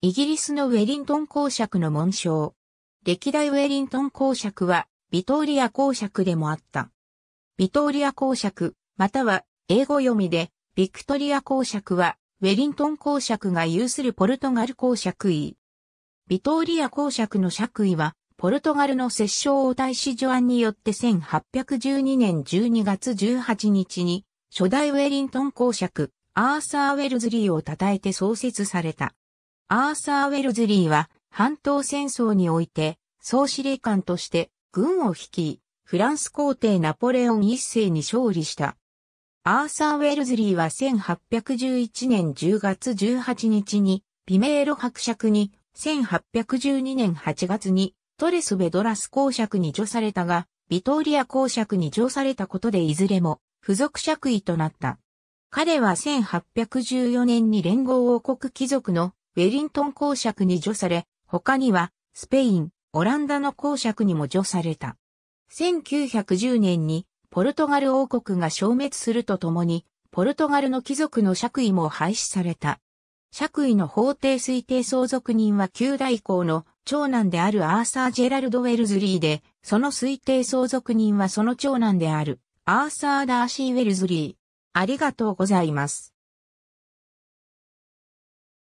イギリスのウェリントン公爵の紋章。歴代ウェリントン公爵は、ビトーリア公爵でもあった。ビトーリア公爵、または、英語読みで、ビクトリア公爵は、ウェリントン公爵が有するポルトガル公爵位。ビトーリア公爵の爵位は、ポルトガルの摂政王太子ジョアンによって1812年12月18日に、初代ウェリントン公爵、アーサー・ウェルズリーを称えて創設された。アーサー・ウェルズリーは、半島戦争において、総司令官として、軍を率い、フランス皇帝ナポレオン一世に勝利した。アーサー・ウェルズリーは1811年10月18日に、ピメーロ伯爵に、1812年8月に、トレス・ベドラス公爵に除されたが、ビトーリア公爵に除されたことでいずれも、付属爵位となった。彼は1814年に連合王国貴族のウェリントン公爵に除され、他には、スペイン、オランダの公爵にも除された。1910年に、ポルトガル王国が消滅するとともに、ポルトガルの貴族の爵位も廃止された。爵位の法定推定相続人は旧代公の長男であるアーサー・ジェラルド・ウェルズリーで、その推定相続人はその長男であるアーサー・ダーシー・ウェルズリー。ありがとうございます。